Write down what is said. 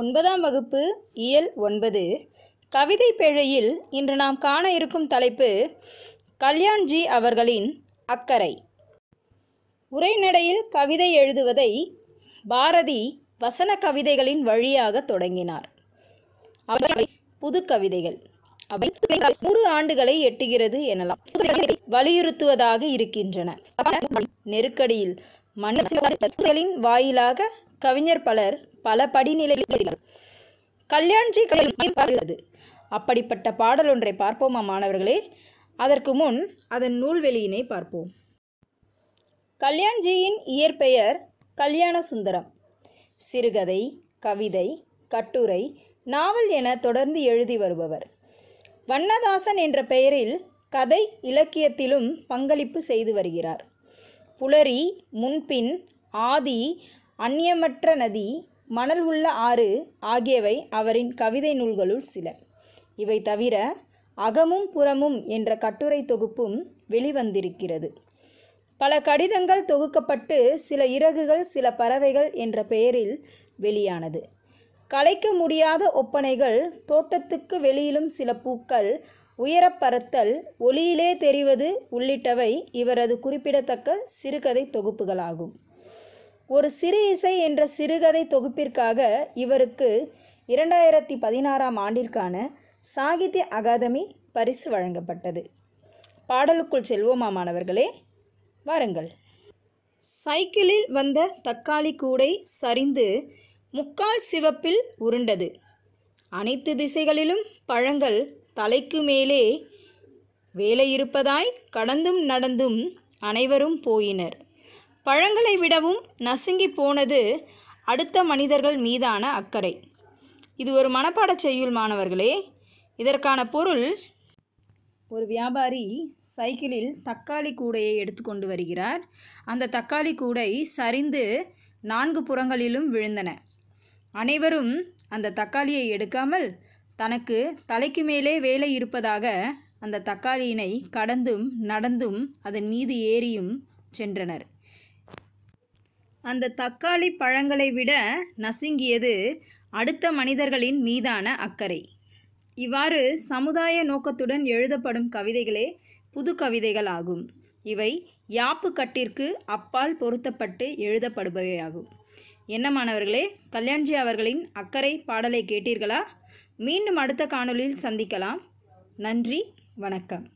ஒன்பதாம் வகுப்பு இயல் ஒன்பது கவிதை பேழையில் இன்று நாம் காண இருக்கும் தலைப்பு கல்யாண்ஜி அவர்களின் அக்கறை உரைநடையில் கவிதை எழுதுவதை பாரதி வசன கவிதைகளின் வழியாக தொடங்கினார் அவை புது கவிதைகள் அவை நூறு ஆண்டுகளை எட்டுகிறது எனலாம் வலியுறுத்துவதாக இருக்கின்றன நெருக்கடியில் மனிதர்களின் வாயிலாக கவிஞர் பலர் பல படிநிலைகளில் கல்யாண்ஜி பாடுகிறது அப்படிப்பட்ட பாடல் ஒன்றை பார்ப்போமா மாணவர்களே அதற்கு முன் அதன் வெளியினை பார்ப்போம் கல்யாண்ஜியின் இயற்பெயர் கல்யாண சுந்தரம் சிறுகதை கவிதை கட்டுரை நாவல் என தொடர்ந்து எழுதி வருபவர் வண்ணதாசன் என்ற பெயரில் கதை இலக்கியத்திலும் பங்களிப்பு செய்து வருகிறார் புலரி முன்பின் ஆதி அந்நியமற்ற நதி மணல் உள்ள ஆறு ஆகியவை அவரின் கவிதை நூல்களுள் சில இவை தவிர அகமும் புறமும் என்ற கட்டுரை தொகுப்பும் வெளிவந்திருக்கிறது பல கடிதங்கள் தொகுக்கப்பட்டு சில இறகுகள் சில பறவைகள் என்ற பெயரில் வெளியானது கலைக்க முடியாத ஒப்பனைகள் தோட்டத்துக்கு வெளியிலும் சில பூக்கள் உயரப்பறத்தல் ஒளியிலே தெரிவது உள்ளிட்டவை இவரது குறிப்பிடத்தக்க சிறுகதை தொகுப்புகளாகும் ஒரு சிறு இசை என்ற சிறுகதை தொகுப்பிற்காக இவருக்கு இரண்டாயிரத்தி பதினாறாம் ஆண்டிற்கான சாகித்ய அகாதமி பரிசு வழங்கப்பட்டது பாடலுக்குள் செல்வோமா மாணவர்களே வாருங்கள் சைக்கிளில் வந்த தக்காளி கூடை சரிந்து முக்கால் சிவப்பில் உருண்டது அனைத்து திசைகளிலும் பழங்கள் தலைக்கு மேலே வேலையிருப்பதாய் கடந்தும் நடந்தும் அனைவரும் போயினர் பழங்களை விடவும் நசுங்கி போனது அடுத்த மனிதர்கள் மீதான அக்கறை இது ஒரு மனப்பாட செய்யுள் மாணவர்களே இதற்கான பொருள் ஒரு வியாபாரி சைக்கிளில் தக்காளி கூடையை எடுத்துக்கொண்டு வருகிறார் அந்த தக்காளி கூடை சரிந்து நான்கு புறங்களிலும் விழுந்தன அனைவரும் அந்த தக்காளியை எடுக்காமல் தனக்கு தலைக்கு மேலே வேலை இருப்பதாக அந்த தக்காளியினை கடந்தும் நடந்தும் அதன் மீது ஏறியும் சென்றனர் அந்த தக்காளி பழங்களை விட நசுங்கியது அடுத்த மனிதர்களின் மீதான அக்கறை இவ்வாறு சமுதாய நோக்கத்துடன் எழுதப்படும் கவிதைகளே புது கவிதைகள் ஆகும் இவை யாப்பு கட்டிற்கு அப்பால் பொருத்தப்பட்டு எழுதப்படுபவையாகும் என்ன மாணவர்களே கல்யாண்ஜி அவர்களின் அக்கறை பாடலை கேட்டீர்களா மீண்டும் அடுத்த காணொலியில் சந்திக்கலாம் நன்றி வணக்கம்